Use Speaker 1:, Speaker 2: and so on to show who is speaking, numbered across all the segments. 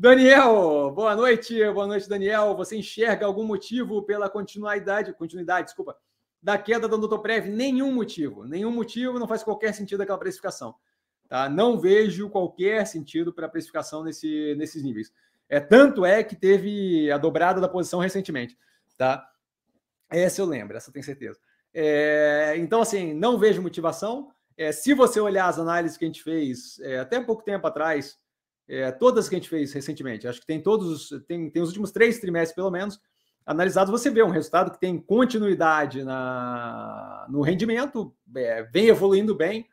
Speaker 1: Daniel, boa noite. Boa noite, Daniel. Você enxerga algum motivo pela continuidade, continuidade, desculpa, da queda da Prev? Nenhum motivo. Nenhum motivo, não faz qualquer sentido aquela precificação. Tá? Não vejo qualquer sentido para a precificação nesse, nesses níveis. É tanto é que teve a dobrada da posição recentemente, tá? Essa eu lembro, essa eu tenho certeza. É, então, assim, não vejo motivação. É, se você olhar as análises que a gente fez é, até pouco tempo atrás, é, todas que a gente fez recentemente, acho que tem todos, tem, tem os últimos três trimestres pelo menos, analisados, você vê um resultado que tem continuidade na, no rendimento, é, vem evoluindo bem,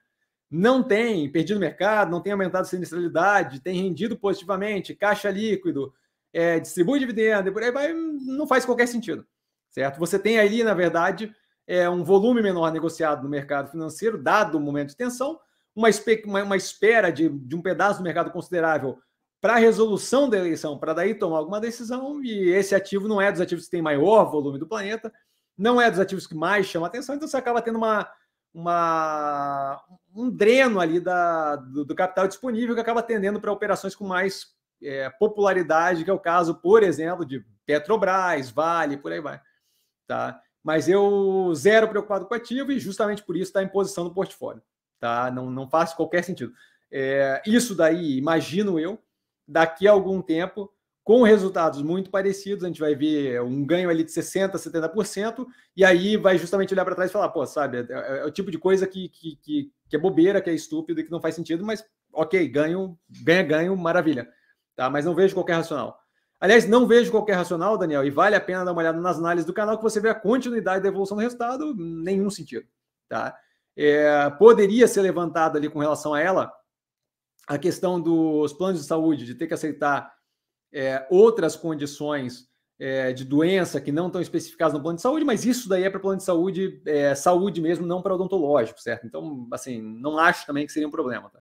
Speaker 1: não tem perdido mercado, não tem aumentado a sinistralidade, tem rendido positivamente, caixa líquido, é, distribui dividendo, e por aí vai, não faz qualquer sentido, certo? Você tem ali, na verdade, é, um volume menor negociado no mercado financeiro, dado o momento de tensão, uma, uma espera de, de um pedaço do mercado considerável para a resolução da eleição, para daí tomar alguma decisão, e esse ativo não é dos ativos que tem maior volume do planeta, não é dos ativos que mais chama atenção, então você acaba tendo uma, uma, um dreno ali da, do, do capital disponível que acaba tendendo para operações com mais é, popularidade, que é o caso, por exemplo, de Petrobras, Vale, por aí vai. Tá? Mas eu zero preocupado com ativo e justamente por isso está em posição no portfólio tá? Não, não faz qualquer sentido. É, isso daí, imagino eu, daqui a algum tempo, com resultados muito parecidos, a gente vai ver um ganho ali de 60%, 70%, e aí vai justamente olhar para trás e falar, pô, sabe, é, é, é o tipo de coisa que, que, que, que, é bobeira, que é estúpido e que não faz sentido, mas ok, ganho, ganha, ganho, maravilha. Tá? Mas não vejo qualquer racional. Aliás, não vejo qualquer racional, Daniel, e vale a pena dar uma olhada nas análises do canal que você vê a continuidade da evolução do resultado, nenhum sentido. Tá? é, poderia ser levantada ali com relação a ela a questão dos planos de saúde, de ter que aceitar é, outras condições é, de doença que não estão especificadas no plano de saúde, mas isso daí é para plano de saúde, é, saúde mesmo, não para odontológico, certo? Então, assim, não acho também que seria um problema. Tá?